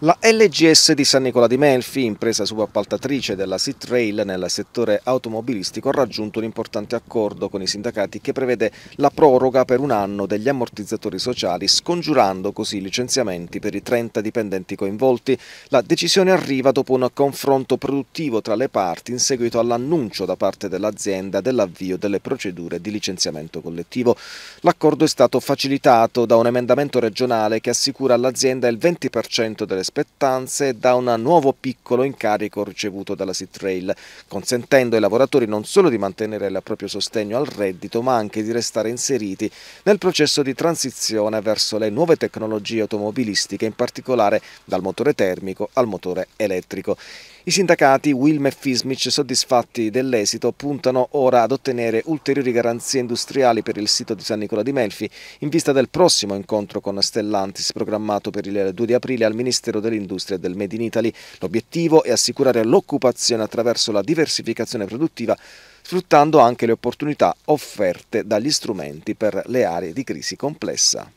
La LGS di San Nicola di Melfi, impresa subappaltatrice della SIT-Rail nel settore automobilistico, ha raggiunto un importante accordo con i sindacati che prevede la proroga per un anno degli ammortizzatori sociali, scongiurando così licenziamenti per i 30 dipendenti coinvolti. La decisione arriva dopo un confronto produttivo tra le parti in seguito all'annuncio da parte dell'azienda dell'avvio delle procedure di licenziamento collettivo. L'accordo è stato facilitato da un emendamento regionale che assicura all'azienda il 20% delle spettanze da un nuovo piccolo incarico ricevuto dalla Sitrail, consentendo ai lavoratori non solo di mantenere il proprio sostegno al reddito, ma anche di restare inseriti nel processo di transizione verso le nuove tecnologie automobilistiche, in particolare dal motore termico al motore elettrico. I sindacati Wilm e Fismic, soddisfatti dell'esito, puntano ora ad ottenere ulteriori garanzie industriali per il sito di San Nicola di Melfi in vista del prossimo incontro con Stellantis programmato per il 2 di aprile al Ministero Ministero dell'Industria e del Made in Italy. L'obiettivo è assicurare l'occupazione attraverso la diversificazione produttiva sfruttando anche le opportunità offerte dagli strumenti per le aree di crisi complessa.